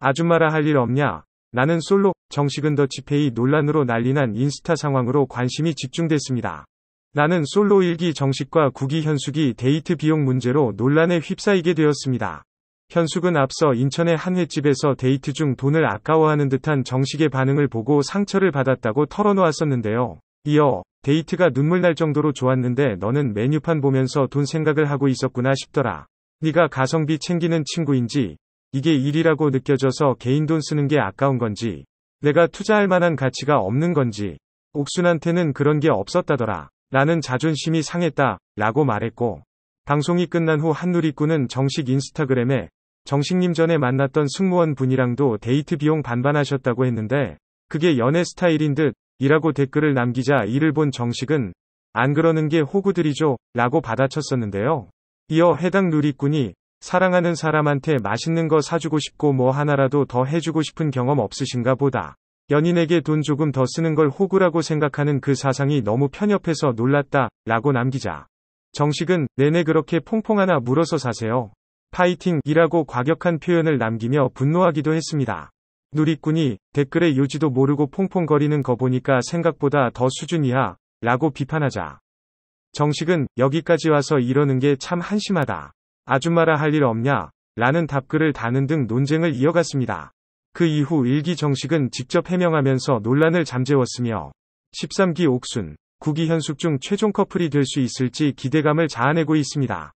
아줌마라 할 일 없냐? 나는 솔로 정식은 더치페이 논란으로 난리난 인스타 상황으로 관심이 집중됐습니다. 나는 솔로 일기 정식과 구기 현숙이 데이트 비용 문제로 논란에 휩싸이게 되었습니다. 현숙은 앞서 인천의 한 횟집에서 데이트 중 돈을 아까워하는 듯한 정식의 반응을 보고 상처를 받았다고 털어놓았었는데요. 이어 데이트가 눈물 날 정도로 좋았는데 너는 메뉴판 보면서 돈 생각을 하고 있었구나 싶더라. 네가 가성비 챙기는 친구인지 이게 일이라고 느껴져서 개인 돈 쓰는 게 아까운 건지, 내가 투자할 만한 가치가 없는 건지, 옥순한테는 그런 게 없었다더라. 나는 자존심이 상했다. 라고 말했고, 방송이 끝난 후 한누리꾼은 정식 인스타그램에 정식님 전에 만났던 승무원 분이랑도 데이트 비용 반반하셨다고 했는데, 그게 연애 스타일인 듯, 이라고 댓글을 남기자 이를 본 정식은, 안 그러는 게 호구들이죠, 라고 받아쳤었는데요. 이어 해당 누리꾼이 사랑하는 사람한테 맛있는 거 사주고 싶고 뭐 하나라도 더 해주고 싶은 경험 없으신가 보다. 연인에게 돈 조금 더 쓰는 걸 호구라고 생각하는 그 사상이 너무 편협해서 놀랐다, 라고 남기자. 정식은 내내 그렇게 퐁퐁 하나 물어서 사세요. 파이팅! 이라고 과격한 표현을 남기며 분노하기도 했습니다. 누리꾼이 댓글에 요지도 모르고 퐁퐁거리는 거 보니까 생각보다 더 수준 이하 라고 비판하자. 정식은 여기까지 와서 이러는 게 참 한심하다. 아줌마라 할 일 없냐? 라는 답글을 다는 등 논쟁을 이어갔습니다. 그 이후 일기 정식은 직접 해명하면서 논란을 잠재웠으며 13기 옥순, 9기현숙중 최종 커플이 될 수 있을지 기대감을 자아내고 있습니다.